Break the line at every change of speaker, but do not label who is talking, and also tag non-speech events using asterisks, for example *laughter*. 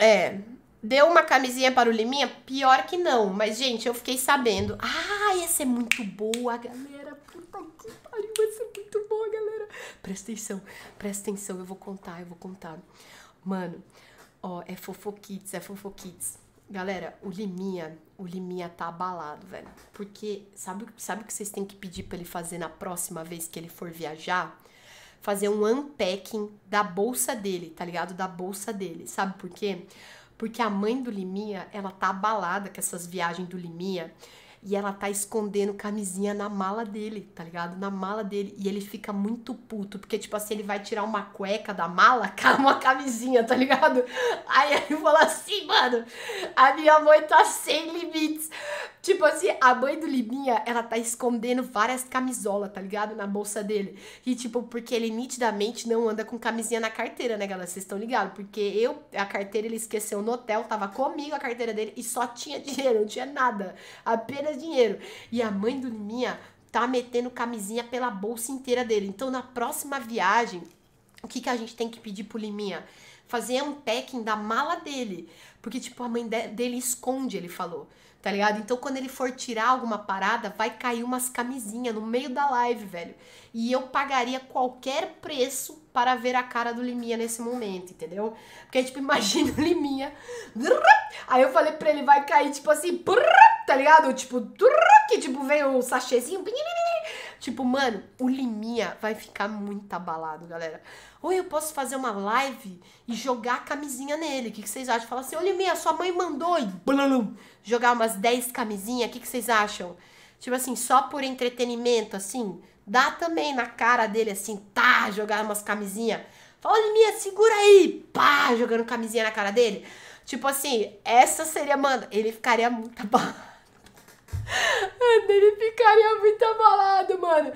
É. Deu uma camisinha para o Liminha? Pior que não. Mas, gente, eu fiquei sabendo. Ah, essa é muito boa, galera. Puta que pariu, essa é muito boa, galera. Presta atenção, presta atenção. Eu vou contar, eu vou contar. Mano, ó, é fofoquites, é fofoquites. Galera, o Liminha, o Liminha tá abalado, velho. Porque sabe, sabe o que vocês têm que pedir para ele fazer na próxima vez que ele for viajar? fazer um unpacking da bolsa dele, tá ligado? Da bolsa dele. Sabe por quê? Porque a mãe do Liminha, ela tá abalada com essas viagens do Liminha e ela tá escondendo camisinha na mala dele, tá ligado? Na mala dele. E ele fica muito puto, porque, tipo assim, ele vai tirar uma cueca da mala, *laughs* uma camisinha, tá ligado? Aí ele fala assim, mano, a minha mãe tá sem limites. Tipo assim, a mãe do Liminha, ela tá escondendo várias camisolas, tá ligado? Na bolsa dele. E, tipo, porque ele nitidamente não anda com camisinha na carteira, né, galera? Vocês estão ligados? Porque eu, a carteira ele esqueceu no hotel, tava comigo a carteira dele e só tinha dinheiro, não tinha nada. Apenas mais é dinheiro. E a mãe do Liminha tá metendo camisinha pela bolsa inteira dele. Então, na próxima viagem, o que, que a gente tem que pedir pro Liminha? Fazer um packing da mala dele. Porque, tipo, a mãe dele esconde, ele falou. Tá ligado? Então, quando ele for tirar alguma parada, vai cair umas camisinhas no meio da live, velho. E eu pagaria qualquer preço para ver a cara do Liminha nesse momento, entendeu? Porque, tipo, imagina o Liminha. Aí eu falei pra ele, vai cair, tipo assim tá ligado? Tipo, que tipo, vem o sachêzinho. Tipo, mano, o Liminha vai ficar muito abalado, galera. Ou eu posso fazer uma live e jogar a camisinha nele. O que, que vocês acham? fala assim, ô Liminha, sua mãe mandou e blum, jogar umas 10 camisinhas. O que, que vocês acham? Tipo assim, só por entretenimento, assim. Dá também na cara dele, assim, tá, jogar umas camisinhas. Fala, Liminha, segura aí. Pá, jogando camisinha na cara dele. Tipo assim, essa seria, mano, ele ficaria muito *laughs* abalado dele ficaria muito abalado, mano.